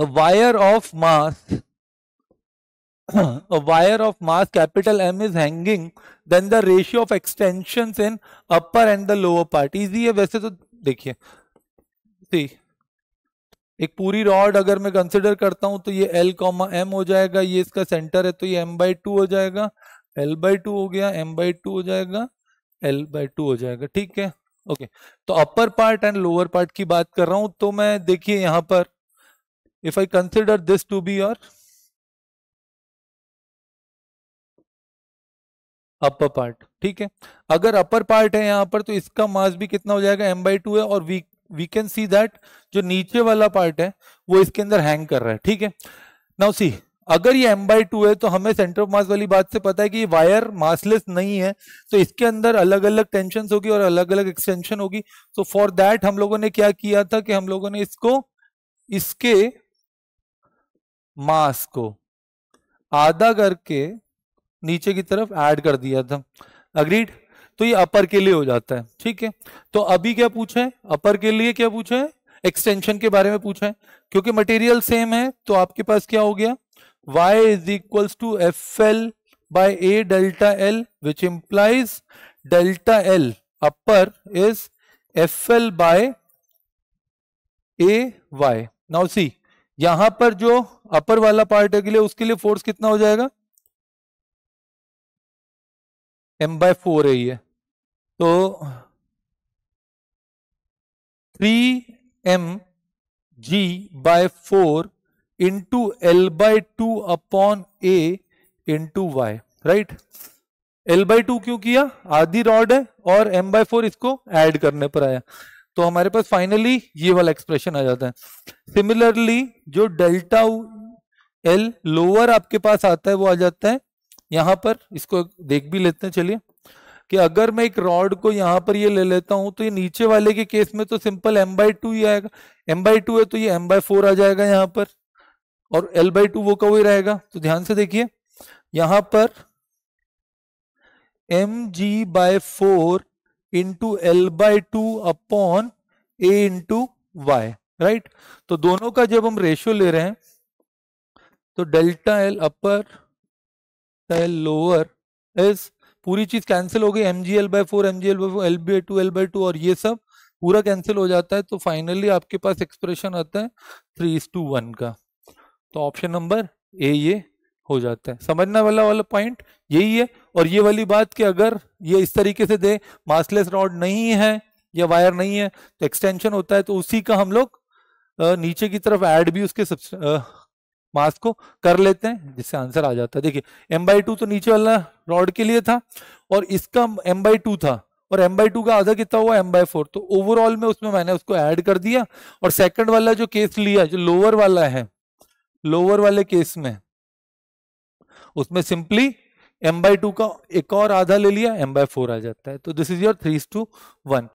wire of mass mass a wire of mass capital M is hanging then the ratio of extensions in upper and the lower part है वैसे तो देखिए सी एक पूरी rod अगर मैं कंसिडर करता हूं तो ये L कॉमा M हो जाएगा ये इसका सेंटर है तो ये M बाई टू हो जाएगा L बाई टू हो गया M बाई टू हो जाएगा L बाई टू हो जाएगा ठीक है ओके तो upper part and lower part की बात कर रहा हूं तो मैं देखिए यहां पर if I consider this to be your upper part ठीक है अगर अपर पार्ट है यहाँ पर तो इसका मास भी कितना हो जाएगा एम बाई टू है और we we can see that जो नीचे वाला पार्ट है वो इसके अंदर हैंग कर रहा है ठीक है नाउ सी अगर ये एम बाई टू है तो हमें सेंटर ऑफ मास वाली बात से पता है कि ये वायर मासलेस नहीं है तो इसके अंदर अलग अलग टेंशन होगी और अलग अलग एक्सटेंशन होगी तो फॉर दैट हम लोगों ने क्या किया था कि हम लोगों ने इसको इसके मास को आधा करके नीचे की तरफ ऐड कर दिया था अग्रीड तो ये अपर के लिए हो जाता है ठीक है तो अभी क्या पूछा है अपर के लिए क्या पूछा है एक्सटेंशन के बारे में पूछा है क्योंकि मटेरियल सेम है तो आपके पास क्या हो गया y is equals to F L by A delta L which implies delta L upper is F L by A Y now see यहां पर जो अपर वाला पार्ट है के लिए उसके लिए फोर्स कितना हो जाएगा एम बाय फोर है ये तो three M G by four into L by two upon A into Y right L by two क्यों किया आधी रॉड है और एम बाई फोर इसको ऐड करने पर आया तो हमारे पास फाइनली ये वाला एक्सप्रेशन आ जाता है सिमिलरली जो डेल्टा एल लोअर आपके पास आता है वो आ जाता है यहां पर इसको देख भी लेते हैं चलिए कि अगर मैं एक रॉड को यहां पर ये ले लेता हूं तो ये नीचे वाले के केस में तो सिंपल एम बाई टू ही आएगा एम बाई टू है तो ये एम बाई फोर आ जाएगा यहां पर और एल बाई टू वो कब ही रहेगा तो ध्यान से देखिए यहां पर M G by four into L by two upon A into Y right तो दोनों का जब हम रेशियो ले रहे हैं तो delta L upper L lower S पूरी चीज कैंसिल हो गई M G L by four M G L by four L by two L by two और ये सब पूरा कैंसिल हो जाता है तो फाइनली आपके पास एक्सप्रेशन आता है थ्री इज टू वन का तो ऑप्शन नंबर ए ये हो जाता है समझना वाला वाला पॉइंट यही है और ये वाली बात कि अगर ये इस तरीके से दे मासलेस रॉड नहीं है या वायर नहीं है तो एक्सटेंशन होता है तो उसी का हम लोग नीचे की तरफ ऐड भी उसके मास को कर लेते हैं जिससे आंसर आ जाता है देखिए एम बाई टू तो नीचे वाला रॉड के लिए था और इसका एम बाई टू था और एम बाई टू का आधा कितना हुआ एम बाई फोर तो ओवरऑल में उसमें मैंने उसको ऐड कर दिया और सेकंड वाला जो केस लिया जो लोअर वाला है लोअर वाले केस में उसमें सिंपली एम बाई टू का एक और आधा ले लिया एम बाई फोर आ जाता है तो this is your three two one